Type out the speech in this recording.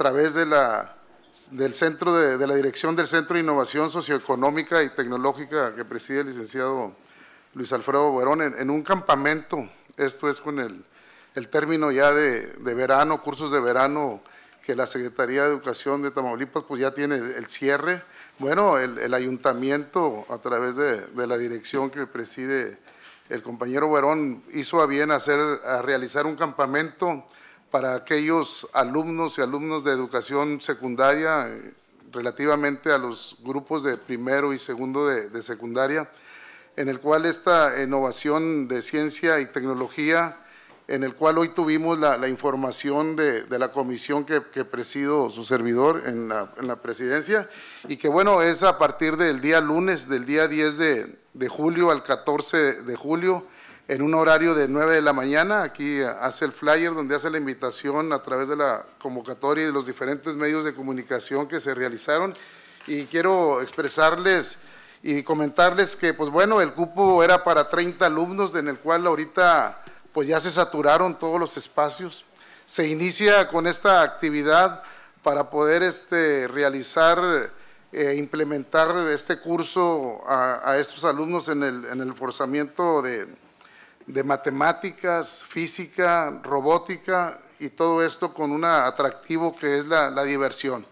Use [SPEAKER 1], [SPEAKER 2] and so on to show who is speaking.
[SPEAKER 1] través de la, del centro de, la dirección del Centro de Innovación Socioeconómica y Tecnológica que preside el licenciado Luis Alfredo Buerón, en, un campamento, esto es con el, el término ya de, de, verano, cursos de verano que la Secretaría de Educación de Tamaulipas pues ya tiene el, cierre. Bueno, el, ayuntamiento a través de, de, la dirección que preside el compañero Buerón, hizo a bien hacer, a realizar un campamento para aquellos alumnos y alumnos de educación secundaria eh, relativamente a los grupos de primero y segundo de, secundaria, en el cual esta innovación de ciencia y tecnología, en el cual hoy tuvimos la, información de, la comisión que, presido su servidor en la, presidencia, y que bueno, es a partir del día lunes, del día 10 de, de julio al 14 de julio, en un horario de 9 de la mañana. Aquí hace el flyer donde hace la invitación a través de la convocatoria y de los diferentes medios de comunicación que se realizaron. Y quiero expresarles y comentarles que, pues bueno, el cupo era para 30 alumnos, en el cual ahorita pues ya se saturaron todos los espacios. Se inicia con esta actividad para poder este, realizar, e implementar este curso a, a, estos alumnos en el, en el forzamiento de, de matemáticas, física, robótica y todo esto con un atractivo que es la, la diversión.